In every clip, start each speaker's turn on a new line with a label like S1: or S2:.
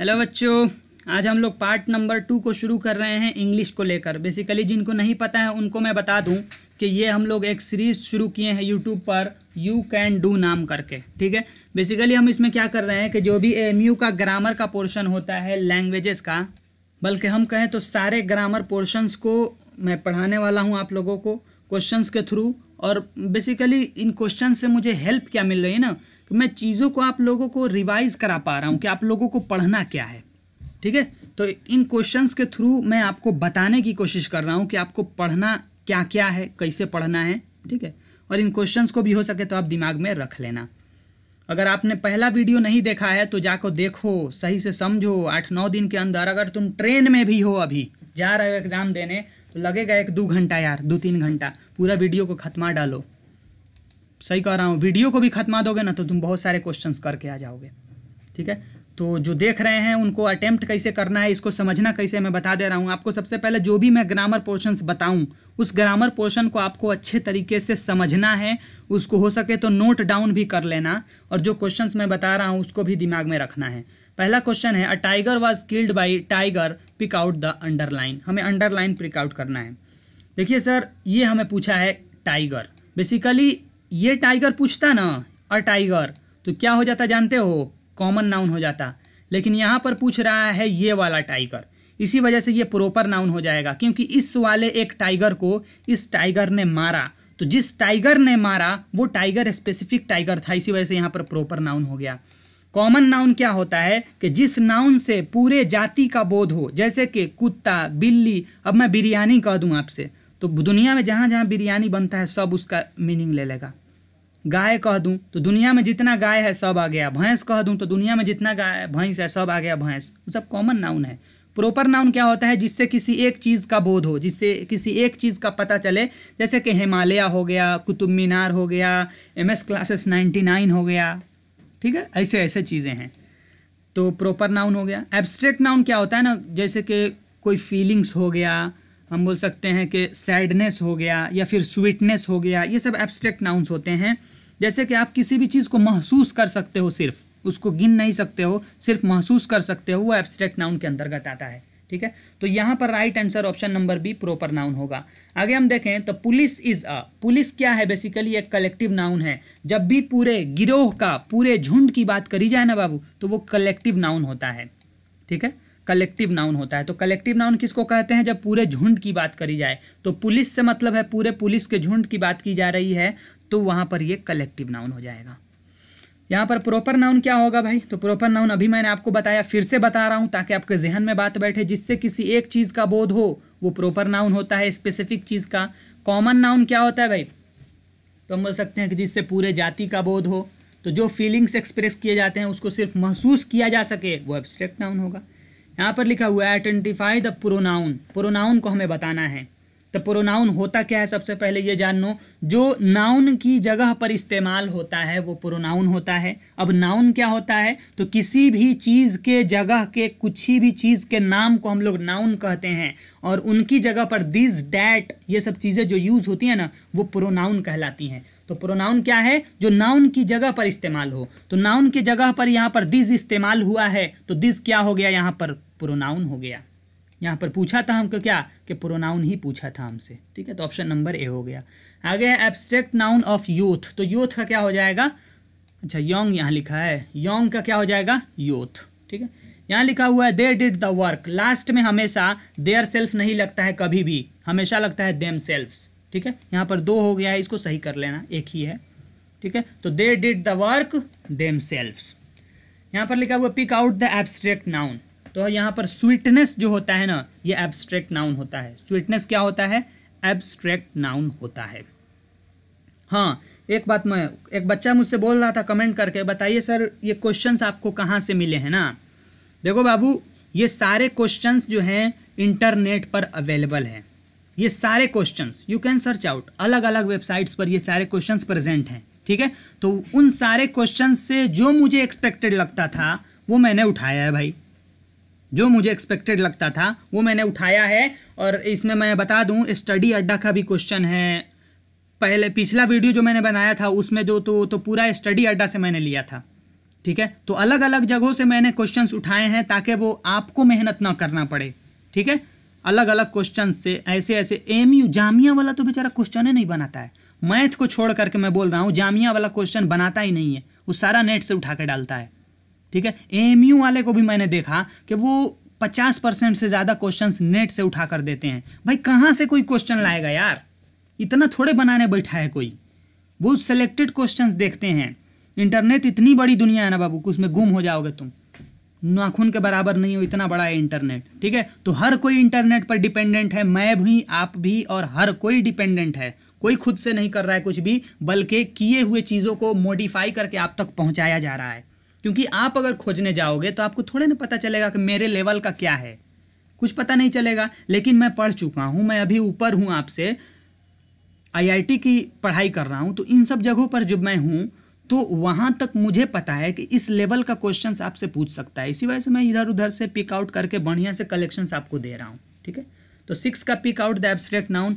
S1: Hello बच्चों आज हम लोग पार्ट नंबर टू को शुरू कर रहे हैं इंग्लिश को लेकर बेसिकली जिनको नहीं पता है उनको मैं बता दूं कि ये हम लोग एक सीरीज़ शुरू किए हैं यूट्यूब पर यू कैन डू नाम करके ठीक है बेसिकली हम इसमें क्या कर रहे हैं कि जो भी एम का ग्रामर का पोर्शन होता है लैंग्वेजेस का बल्कि हम कहें तो सारे ग्रामर पोर्शंस को मैं पढ़ाने वाला हूँ आप लोगों को क्वेश्चन के थ्रू और बेसिकली इन क्वेश्चन से मुझे हेल्प क्या मिल रही है ना कि मैं चीज़ों को आप लोगों को रिवाइज करा पा रहा हूँ कि आप लोगों को पढ़ना क्या है ठीक है तो इन क्वेश्चंस के थ्रू मैं आपको बताने की कोशिश कर रहा हूँ कि आपको पढ़ना क्या क्या है कैसे पढ़ना है ठीक है और इन क्वेश्चंस को भी हो सके तो आप दिमाग में रख लेना अगर आपने पहला वीडियो नहीं देखा है तो जाकर देखो सही से समझो आठ नौ दिन के अंदर अगर तुम ट्रेन में भी हो अभी जा रहे हो एग्ज़ाम देने तो लगेगा एक दो घंटा यार दो तीन घंटा पूरा वीडियो को खत्मा डालो सही कह रहा हूँ वीडियो को भी खत्मा दोगे ना तो तुम बहुत सारे क्वेश्चन करके आ जाओगे ठीक है तो जो देख रहे हैं उनको अटैम्प्ट कैसे करना है इसको समझना कैसे मैं बता दे रहा हूँ आपको सबसे पहले जो भी मैं ग्रामर पोर्शंस बताऊँ उस ग्रामर पोर्शन को आपको अच्छे तरीके से समझना है उसको हो सके तो नोट डाउन भी कर लेना और जो क्वेश्चन मैं बता रहा हूँ उसको भी दिमाग में रखना है पहला क्वेश्चन है a tiger was killed by tiger pick out the underline हमें अंडरलाइन पिक आउट करना है देखिए सर ये हमें पूछा है टाइगर बेसिकली ये टाइगर पूछता ना अ टाइगर तो क्या हो जाता जानते हो कॉमन नाउन हो जाता लेकिन यहाँ पर पूछ रहा है ये वाला टाइगर इसी वजह से ये प्रॉपर नाउन हो जाएगा क्योंकि इस वाले एक टाइगर को इस टाइगर ने मारा तो जिस टाइगर ने मारा वो टाइगर स्पेसिफिक टाइगर था इसी वजह से यहाँ पर प्रॉपर नाउन हो गया कॉमन नाउन क्या होता है कि जिस नाउन से पूरे जाति का बोध हो जैसे कि कुत्ता बिल्ली अब मैं बिरयानी कह दूँ आपसे तो दुनिया में जहाँ जहाँ बिरयानी बनता है सब उसका मीनिंग ले लेगा गाय कह दूँ तो दुनिया में जितना गाय है सब आ गया भैंस कह दूँ तो दुनिया में जितना गाय भैंस है सब आ गया भैंस वो सब कॉमन नाउन है प्रॉपर नाउन क्या होता है जिससे किसी एक चीज़ का बोध हो जिससे किसी एक चीज़ का पता चले जैसे कि हिमालय हो गया कुतुब मीनार हो गया M S classes ninety nine हो गया ठीक है ऐसे ऐसे चीज़ें हैं तो प्रॉपर नाउन हो गया एब्स्ट्रैक्ट नाउन क्या होता है ना जैसे कि कोई फीलिंग्स हो गया हम बोल सकते हैं कि सैडनेस हो गया या फिर स्वीटनेस हो गया ये सब एब्स्ट्रैक्ट नाउंस होते हैं जैसे कि आप किसी भी चीज़ को महसूस कर सकते हो सिर्फ उसको गिन नहीं सकते हो सिर्फ महसूस कर सकते हो वो एब्स्ट्रैक्ट नाउन के अंतर्गत आता है ठीक है तो यहाँ पर right answer option number B proper noun होगा आगे हम देखें तो पुलिस इज अ पुलिस क्या है बेसिकली एक कलेक्टिव नाउन है जब भी पूरे गिरोह का पूरे झुंड की बात करी जाए ना बाबू तो वो कलेक्टिव नाउन होता है ठीक है कलेक्टिव नाउन होता है तो कलेक्टिव नाउन किसको कहते हैं जब पूरे झुंड की बात करी जाए तो पुलिस से मतलब है पूरे पुलिस के झुंड की बात की जा रही है तो वहाँ पर ये कलेक्टिव नाउन हो जाएगा यहाँ पर प्रॉपर नाउन क्या होगा भाई तो प्रॉपर नाउन अभी मैंने आपको बताया फिर से बता रहा हूँ ताकि आपके जहन में बात बैठे जिससे किसी एक चीज़ का बोध हो वो प्रॉपर नाउन होता है स्पेसिफिक चीज़ का कॉमन नाउन क्या होता है भाई तो हम बोल सकते हैं कि जिससे पूरे जाति का बोध हो तो जो फीलिंग्स एक्सप्रेस किए जाते हैं उसको सिर्फ महसूस किया जा सके वो एब्स्ट्रैक्ट नाउन होगा यहाँ पर लिखा हुआ है आइडेंटिफाई द प्रोनाउन प्रोनाउन को हमें बताना है तो प्रोनाउन होता क्या है सबसे पहले ये जान लो जो नाउन की जगह पर इस्तेमाल होता है वो प्रोनाउन होता है अब नाउन क्या होता है तो किसी भी चीज़ के जगह के कुछ ही भी चीज़ के नाम को हम लोग नाउन कहते हैं और उनकी जगह पर दिस डैट ये सब चीज़ें जो यूज़ होती हैं ना वो प्रोनाउन कहलाती हैं तो प्रोनाउन क्या है जो नाउन की जगह पर इस्तेमाल हो तो नाउन की जगह पर यहाँ पर दिस इस्तेमाल हुआ है तो दिस क्या हो गया यहाँ पर प्रोनाउन हो गया यहाँ पर पूछा था हमको क्या कि प्रोनाउन ही पूछा था हमसे ठीक है तो ऑप्शन नंबर ए हो गया आगे है एब्स्ट्रैक्ट नाउन ऑफ यूथ तो यूथ का क्या हो जाएगा अच्छा योंग यहाँ लिखा है योंग का क्या हो जाएगा यूथ ठीक है यहाँ लिखा हुआ है they did the work last में हमेशा देयर सेल्फ नहीं लगता है कभी भी हमेशा लगता है देम सेल्फ्स ठीक है यहाँ पर दो हो गया है इसको सही कर लेना एक ही है ठीक है तो they did the work themselves यहाँ पर लिखा हुआ pick out the abstract noun तो यहाँ पर स्वीटनेस जो होता है ना ये एब्स्ट्रैक्ट नाउन होता है स्वीटनेस क्या होता है एब्स्ट्रैक्ट नाउन होता है हाँ एक बात मैं एक बच्चा मुझसे बोल रहा था कमेंट करके बताइए सर ये क्वेश्चंस आपको कहाँ से मिले हैं ना देखो बाबू ये सारे क्वेश्चंस जो हैं इंटरनेट पर अवेलेबल हैं ये सारे questions you can search out अलग अलग वेबसाइट्स पर ये सारे क्वेश्चंस प्रेजेंट हैं ठीक है तो उन सारे क्वेश्चन से जो मुझे एक्सपेक्टेड लगता था वो मैंने उठाया है भाई जो मुझे एक्सपेक्टेड लगता था वो मैंने उठाया है और इसमें मैं बता दूं स्टडी अड्डा का भी क्वेश्चन है पहले पिछला वीडियो जो मैंने बनाया था उसमें जो तो तो पूरा स्टडी अड्डा से मैंने लिया था ठीक है तो अलग अलग जगहों से मैंने क्वेश्चंस उठाए हैं ताकि वो आपको मेहनत ना करना पड़े ठीक है अलग अलग क्वेश्चन से ऐसे ऐसे एम यू जामिया वाला तो बेचारा क्वेश्चन ही नहीं बनाता है मैथ को छोड़ करके मैं बोल रहा हूँ जामिया वाला क्वेश्चन बनाता ही नहीं है वो सारा नेट से उठा कर डालता है ठीक है एम वाले को भी मैंने देखा कि वो पचास परसेंट से ज़्यादा क्वेश्चन नेट से उठा कर देते हैं भाई कहाँ से कोई क्वेश्चन लाएगा यार इतना थोड़े बनाने बैठा है कोई वो सेलेक्टेड क्वेश्चन देखते हैं इंटरनेट इतनी बड़ी दुनिया है ना बाबू उसमें गुम हो जाओगे तुम नाखून के बराबर नहीं हो इतना बड़ा है इंटरनेट ठीक है तो हर कोई इंटरनेट पर डिपेंडेंट है मैं भी आप भी और हर कोई डिपेंडेंट है कोई खुद से नहीं कर रहा है कुछ भी बल्कि किए हुए चीज़ों को मॉडिफाई करके आप तक पहुंचाया जा रहा है क्योंकि आप अगर खोजने जाओगे तो आपको थोड़े ना पता चलेगा कि मेरे लेवल का क्या है कुछ पता नहीं चलेगा लेकिन मैं पढ़ चुका हूँ मैं अभी ऊपर हूँ आपसे आईआईटी की पढ़ाई कर रहा हूँ तो इन सब जगहों पर जब मैं हूँ तो वहाँ तक मुझे पता है कि इस लेवल का क्वेश्चन आपसे पूछ सकता है इसी वजह से मैं इधर उधर से पिक आउट करके बढ़िया से कलेक्शंस आपको दे रहा हूँ ठीक है तो सिक्स का pick out the abstract noun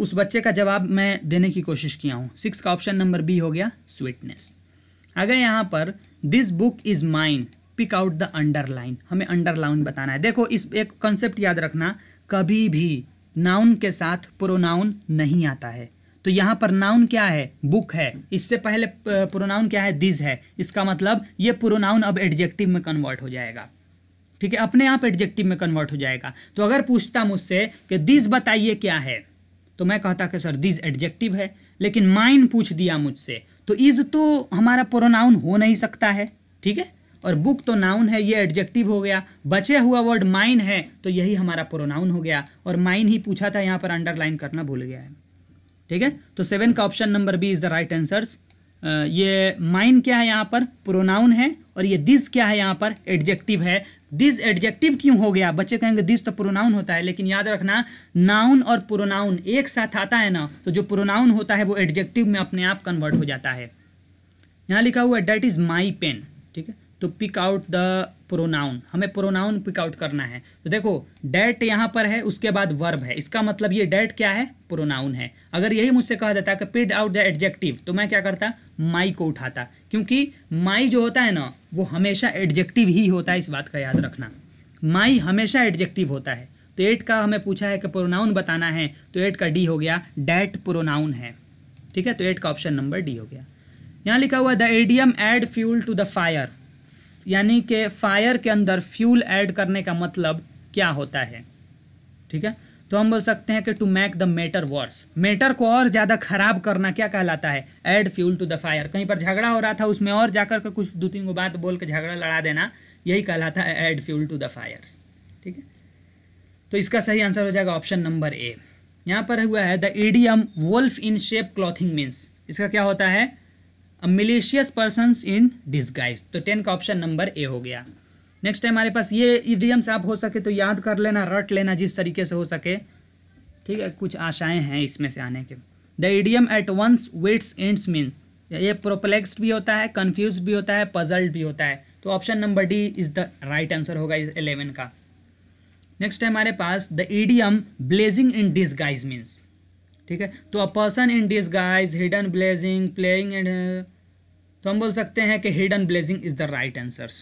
S1: उस बच्चे का जवाब मैं देने की कोशिश किया हूँ सिक्स का ऑप्शन नंबर बी हो गया स्वीटनेस अगर यहाँ पर this book is mine pick out the underline हमें अंडरलाइन बताना है देखो इस एक कंसेप्ट याद रखना कभी भी नाउन के साथ प्रोनाउन नहीं आता है तो यहाँ पर नाउन क्या है बुक है इससे पहले प्रोनाउन क्या है दिस है इसका मतलब ये प्रोनाउन अब एडजेक्टिव में कन्वर्ट हो जाएगा ठीक है अपने आप एडजेक्टिव में कन्वर्ट हो जाएगा तो अगर पूछता मुझसे कि दिस बताइए क्या है तो मैं कहता कि सर दिस एडजेक्टिव है लेकिन माइन पूछ दिया मुझसे तो इज तो हमारा प्रोनाउन हो नहीं सकता है ठीक है और बुक तो नाउन है ये एडजेक्टिव हो गया बचे हुआ वर्ड माइन है तो यही हमारा प्रोनाउन हो गया और माइन ही पूछा था यहाँ पर अंडरलाइन करना भूल गया है ठीक है तो सेवन का option number B is the right answer ये माइन क्या है यहाँ पर प्रोनाउन है और ये दिस क्या है यहाँ पर एडजेक्टिव है दिस एडजेक्टिव क्यों हो गया बच्चे कहेंगे दिस तो प्रोनाउन होता है लेकिन याद रखना नाउन और प्रोनाउन एक साथ आता है ना तो जो प्रोनाउन होता है वो एडजेक्टिव में अपने आप कन्वर्ट हो जाता है यहाँ लिखा हुआ है डेट इज़ माई पेन ठीक है to pick out the pronoun हमें प्रोनाउन पिक आउट करना है तो देखो डेट यहाँ पर है उसके बाद वर्ब है इसका मतलब ये डैट क्या है प्रोनाउन है अगर यही मुझसे कहा जाता कि पिड आउट द एडजेक्टिव तो मैं क्या करता माई को उठाता क्योंकि माई जो होता है ना वो हमेशा एडजेक्टिव ही होता है इस बात का याद रखना माई हमेशा एडजेक्टिव होता है तो एट का हमें पूछा है कि प्रोनाउन बताना है तो एट का डी हो गया डेट प्रोनाउन है ठीक है तो एट का ऑप्शन नंबर डी हो गया यहाँ लिखा हुआ the idiom add fuel to the fire यानी कि फायर के अंदर फ्यूल ऐड करने का मतलब क्या होता है ठीक है तो हम बोल सकते हैं कि to make the matter worse matter को और ज़्यादा खराब करना क्या कहलाता है add fuel to the fire कहीं पर झगड़ा हो रहा था उसमें और जाकर के कुछ दो तीन को बात बोल के झगड़ा लड़ा देना यही कहलाता है add fuel to the fires ठीक है तो इसका सही आंसर हो जाएगा ऑप्शन नंबर ए यहाँ पर हुआ है the idiom wolf in sheep clothing means इसका क्या होता है मिलिशियस पर्सन इन डिस्गाइज तो टेन का ऑप्शन नंबर ए हो गया नेक्स्ट है हमारे पास ये इडियम्स आप हो सके तो याद कर लेना रट लेना जिस तरीके से हो सके ठीक है कुछ आशाएं हैं इसमें से आने के the idiom at one's wits ends means ये प्रोप्लेक्सड भी होता है कन्फ्यूज भी होता है पजल्ड भी होता है तो option number D is the right answer होगा इस एलेवन का नेक्स्ट है हमारे पास the idiom blessing in disguise means ठीक है तो a person in disguise hidden blessing playing and तो हम बोल सकते हैं कि hidden blessing is the right answer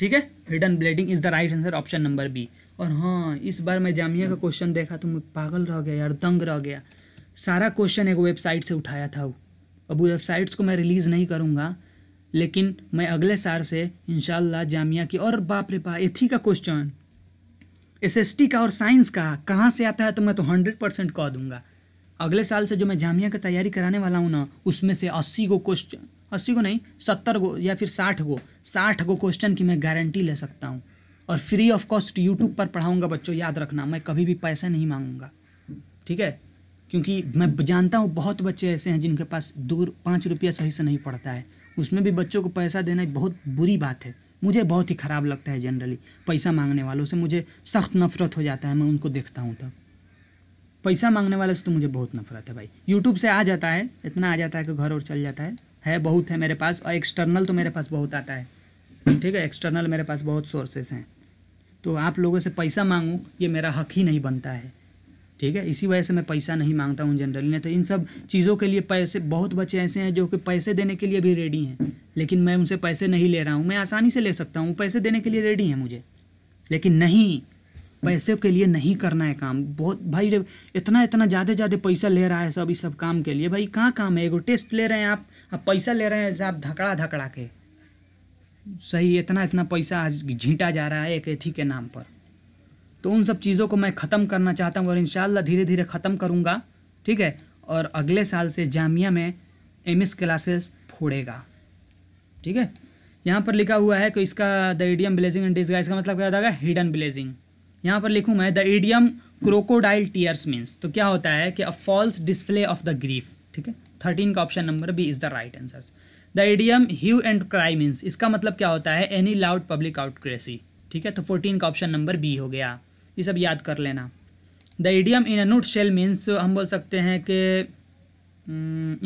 S1: ठीक है hidden blessing is the right answer option number B और हाँ इस बार मैं जामिया का क्वेश्चन देखा तो मैं पागल रह गया यार दंग रह गया सारा क्वेश्चन एक वेबसाइट से उठाया था वो अब वेबसाइट्स को मैं रिलीज़ नहीं करूँगा लेकिन मैं अगले साल से इन जामिया की और बाप रे बाप एथी का क्वेश्चन एसएसटी का और साइंस का कहाँ से आता है तो मैं तो हंड्रेड परसेंट कह दूँगा अगले साल से जो मैं जामिया की तैयारी कराने वाला हूँ ना उसमें से अस्सी को क्वेश्चन अस्सी को नहीं सत्तर को या फिर साठ को साठ को क्वेश्चन की मैं गारंटी ले सकता हूँ और फ्री ऑफ कॉस्ट यूट्यूब पर पढ़ाऊँगा बच्चों याद रखना मैं कभी भी पैसा नहीं मांगूंगा ठीक है क्योंकि मैं जानता हूँ बहुत बच्चे ऐसे हैं जिनके पास दो पाँच रुपया सही से नहीं पड़ता है उसमें भी बच्चों को पैसा देना बहुत बुरी बात है मुझे बहुत ही ख़राब लगता है जनरली पैसा मांगने वालों से मुझे सख्त नफरत हो जाता है मैं उनको देखता हूँ तब पैसा मांगने वाले से तो मुझे बहुत नफरत है भाई यूट्यूब से आ जाता है इतना आ जाता है कि घर और चल जाता है है बहुत है मेरे पास और एक्सटर्नल तो मेरे पास बहुत आता है ठीक है एक्सटर्नल मेरे पास बहुत सोर्सेस हैं तो आप लोगों से पैसा मांगूँ ये मेरा हक ही नहीं बनता है ठीक है इसी वजह से मैं पैसा नहीं मांगता हूँ जनरली नहीं तो इन सब चीज़ों के लिए पैसे बहुत बच्चे ऐसे हैं जो कि पैसे देने के लिए भी रेडी हैं लेकिन मैं उनसे पैसे नहीं ले रहा हूँ मैं आसानी से ले सकता हूँ पैसे देने के लिए रेडी हैं मुझे लेकिन नहीं हम्म। पैसे के लिए नहीं करना है काम बहुत भाई इतना इतना ज़्यादा ज़्यादा पैसा ले रहा है सब इस सब काम के लिए भाई कहाँ काम है एगो टेस्ट ले रहे हैं आप आप पैसा ले रहे हैं आप धकड़ा धकड़ा के सही इतना इतना पैसा आज झींटा जा रहा है एक एथी के नाम पर तो उन सब चीज़ों को मैं ख़त्म करना चाहता हूँ और इन धीरे धीरे ख़त्म करूँगा ठीक है और अगले साल से जामिया में एम क्लासेस फोड़ेगा ठीक है यहाँ पर लिखा हुआ है कि इसका the idiom blessing and disguise का मतलब क्या होता है हिडन ब्लेजिंग यहाँ पर लिखूँ मैं the idiom crocodile tears means तो क्या होता है कि a false display of the grief ठीक है थर्टीन का option number B is the right answer the idiom hue and cry means इसका मतलब क्या होता है एनी लाउड पब्लिक आउटक्रेसी ठीक है तो फोर्टीन का ऑप्शन नंबर बी हो गया ये सब याद कर लेना the idiom in a nutshell means हम बोल सकते हैं कि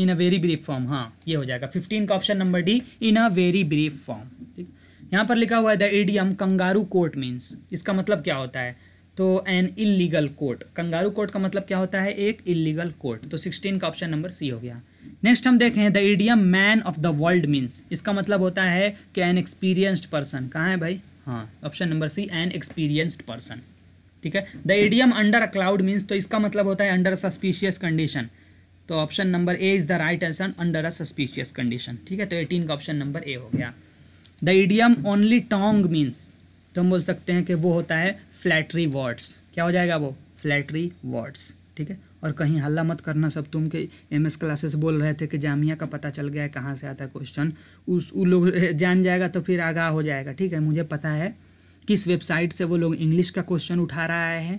S1: in a very brief form हाँ ये हो जाएगा फिफ्टीन का option number D in a very brief form ठीक यहाँ पर लिखा हुआ है the idiom kangaroo court means इसका मतलब क्या होता है तो an illegal court kangaroo court का मतलब क्या होता है एक इलीगल कोर्ट तो सिक्सटीन का ऑप्शन नंबर सी हो गया नेक्स्ट हम देखें the idiom man of the world means इसका मतलब होता है कि एन एक्सपीरियंस्ड पर्सन कहाँ है भाई हाँ option number C an experienced person ठीक है the idiom under a cloud means तो इसका मतलब होता है अंडर सस्पिशियस कंडीशन तो option number A is the right answer under a suspicious condition ठीक है तो एटीन का ऑप्शन नंबर ए हो गया the idiom only tongue means तो हम बोल सकते हैं कि वो होता है फ्लैटरी वर्ड्स क्या हो जाएगा वो फ्लैटरी वर्ड्स ठीक है और कहीं हल्ला मत करना सब तुम के एम एस क्लासेस बोल रहे थे कि जामिया का पता चल गया है कहाँ से आता है क्वेश्चन उस वो लोग जान जाएगा तो फिर आगाह हो जाएगा ठीक है मुझे पता है किस वेबसाइट से वो लोग इंग्लिश का क्वेश्चन उठा रहा है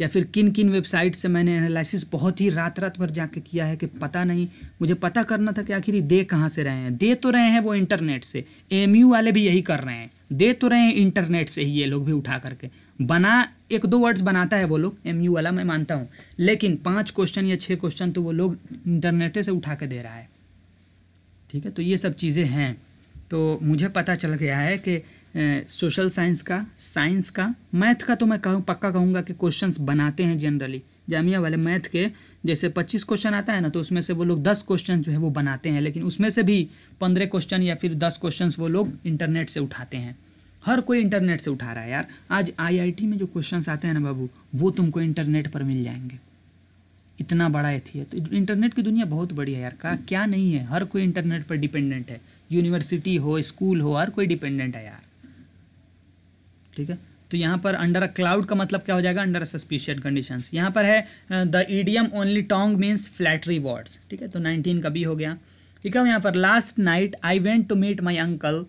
S1: या फिर किन किन वेबसाइट से मैंने एनालिसिस बहुत ही रात रात भर जाके किया है कि पता नहीं मुझे पता करना था कि आखिर दे कहाँ से रहे हैं दे तो रहे हैं वो इंटरनेट से एम वाले भी यही कर रहे हैं दे तो रहे हैं इंटरनेट से ही ये लोग भी उठा करके बना एक दो वर्ड्स बनाता है वो लोग एम वाला मैं मानता हूँ लेकिन पाँच क्वेश्चन या छः क्वेश्चन तो वो लोग इंटरनेट से उठा के दे रहा है ठीक है तो ये सब चीज़ें हैं तो मुझे पता चल गया है कि सोशल साइंस का साइंस का मैथ का तो मैं कहूँ पक्का कहूँगा कि क्वेश्चंस बनाते हैं जनरली जामिया वाले मैथ के जैसे पच्चीस क्वेश्चन आता है ना तो उसमें से वो लोग दस क्वेश्चन जो है वो बनाते हैं लेकिन उसमें से भी पंद्रह क्वेश्चन या फिर दस क्वेश्चन वो लोग इंटरनेट से उठाते हैं हर कोई इंटरनेट से उठा रहा है यार आज आईआईटी में जो क्वेश्चन आते हैं ना बाबू वो तुमको इंटरनेट पर मिल जाएंगे इतना बड़ा एथी है तो इंटरनेट की दुनिया बहुत बड़ी है यार का क्या नहीं है हर कोई इंटरनेट पर डिपेंडेंट है यूनिवर्सिटी हो स्कूल हो हर कोई डिपेंडेंट है यार ठीक है तो यहाँ पर अंडर अ क्लाउड का मतलब क्या हो जाएगा अंडर अ सस्पिशियड कंडीशन यहाँ पर है the idiom only tongue means flattery words ठीक है तो नाइनटीन का भी हो गया ठीक है यहाँ पर last night I went to meet my uncle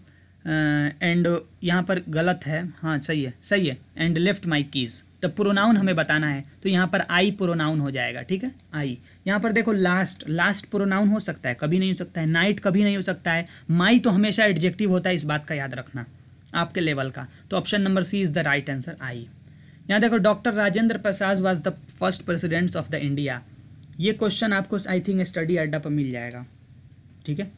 S1: and यहाँ पर गलत है हाँ सही है सही है एंड लेफ्ट माई कीज तो प्रोनाउन हमें बताना है तो यहाँ पर आई प्रोनाउन हो जाएगा ठीक है आई यहाँ पर देखो लास्ट लास्ट प्रोनाउन हो सकता है कभी नहीं हो सकता है नाइट कभी नहीं हो सकता है माई तो हमेशा एडजेक्टिव होता है इस बात का याद रखना आपके लेवल का तो option number C is the right answer I यहाँ देखो doctor Rajendra Prasad was the first presidents of the India ये क्वेश्चन आपको आई थिंक स्टडी अड्डा पर मिल जाएगा ठीक है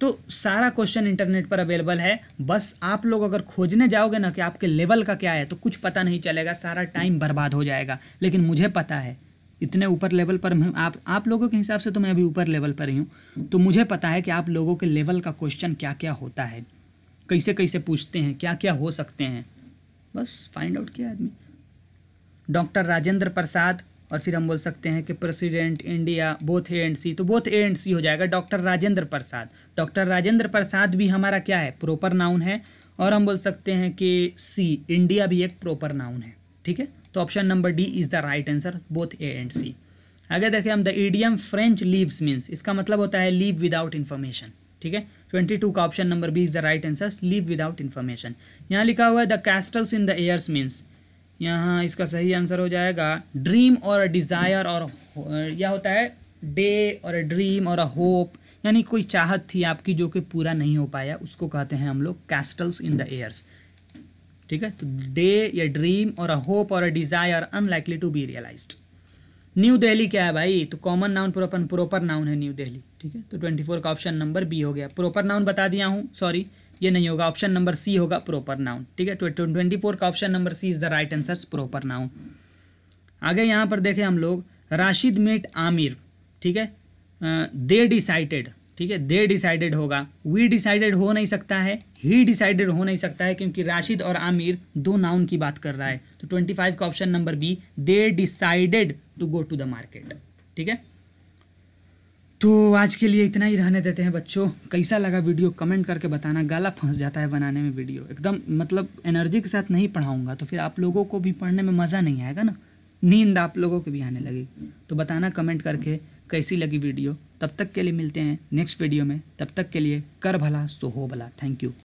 S1: तो सारा क्वेश्चन इंटरनेट पर अवेलेबल है बस आप लोग अगर खोजने जाओगे ना कि आपके लेवल का क्या है तो कुछ पता नहीं चलेगा सारा टाइम बर्बाद हो जाएगा लेकिन मुझे पता है इतने ऊपर लेवल पर मैं आप आप लोगों के हिसाब से तो मैं अभी ऊपर लेवल पर ही हूँ तो मुझे पता है कि आप लोगों के लेवल का क्वेश्चन क्या क्या होता है कैसे कैसे पूछते हैं क्या क्या हो सकते हैं बस फाइंड आउट किया आदमी डॉक्टर राजेंद्र प्रसाद और फिर हम बोल सकते हैं कि president India both A and C तो बोथ ए एंड सी हो जाएगा डॉक्टर राजेंद्र प्रसाद डॉक्टर राजेंद्र प्रसाद भी हमारा क्या है प्रॉपर नाउन है और हम बोल सकते हैं कि सी इंडिया भी एक प्रॉपर नाउन है ठीक है तो option number D is the right answer both A and C आगे देखें हम the idiom French leaves means इसका मतलब होता है लीव विदाउट इन्फॉर्मेशन ठीक है ट्वेंटी टू का option number B is the right answer leave without information यहाँ लिखा हुआ है the castles in the airs means यहाँ इसका सही आंसर हो जाएगा ड्रीम और अ डिज़ायर और यह होता है डे और अ ड्रीम और अ होप यानी कोई चाहत थी आपकी जो कि पूरा नहीं हो पाया उसको कहते हैं हम लोग कैस्टल्स इन द एयर्स ठीक है तो डे या ड्रीम और अ होप और a desire unlikely to be realised New Delhi क्या है भाई तो common noun proper proper noun है न्यू दिल्ली ठीक है तो ट्वेंटी फोर का ऑप्शन नंबर बी हो गया प्रोपर नाउन बता दिया हूँ सॉरी ये नहीं होगा ऑप्शन नंबर सी होगा प्रोपर नाउन ठीक है ट्वेंटी फोर का option number C is the right answer proper noun आगे यहाँ पर देखें हम लोग राशिद मेट आमिर ठीक है दे डिसाइडेड ठीक है दे डिसाइडेड होगा वी डिसाइडेड हो नहीं सकता है ही डिसाइडेड हो नहीं सकता है क्योंकि राशिद और आमिर दो नाउन की बात कर रहा है तो ट्वेंटी फाइव का option number B they decided to go to the market ठीक है तो आज के लिए इतना ही रहने देते हैं बच्चों कैसा लगा वीडियो कमेंट करके बताना गाला फंस जाता है बनाने में वीडियो एकदम मतलब एनर्जी के साथ नहीं पढ़ाऊंगा तो फिर आप लोगों को भी पढ़ने में मज़ा नहीं आएगा ना नींद आप लोगों को भी आने लगेगी तो बताना कमेंट करके कैसी लगी वीडियो तब तक के लिए मिलते हैं नेक्स्ट वीडियो में तब तक के लिए कर भला सो हो भला थैंक यू